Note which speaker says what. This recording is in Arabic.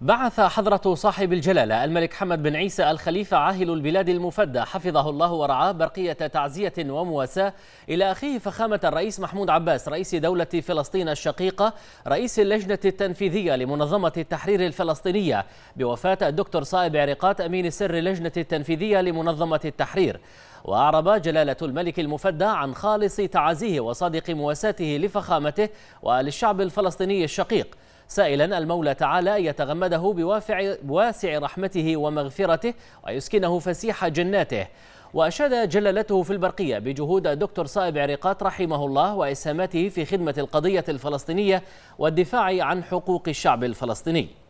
Speaker 1: بعث حضرة صاحب الجلالة الملك حمد بن عيسى الخليفة عاهل البلاد المفدى حفظه الله ورعاه برقية تعزية ومواساة إلى أخيه فخامة الرئيس محمود عباس رئيس دولة فلسطين الشقيقة رئيس اللجنة التنفيذية لمنظمة التحرير الفلسطينية بوفاة الدكتور صائب عريقات أمين سر اللجنة التنفيذية لمنظمة التحرير وأعرب جلالة الملك المفدى عن خالص تعازيه وصادق مواساته لفخامته وللشعب الفلسطيني الشقيق سائلا المولى تعالى يتغمده بوافع واسع رحمته ومغفرته ويسكنه فسيح جناته وأشاد جلالته في البرقية بجهود الدكتور صائب عريقات رحمه الله وإسهاماته في خدمة القضية الفلسطينية والدفاع عن حقوق الشعب الفلسطيني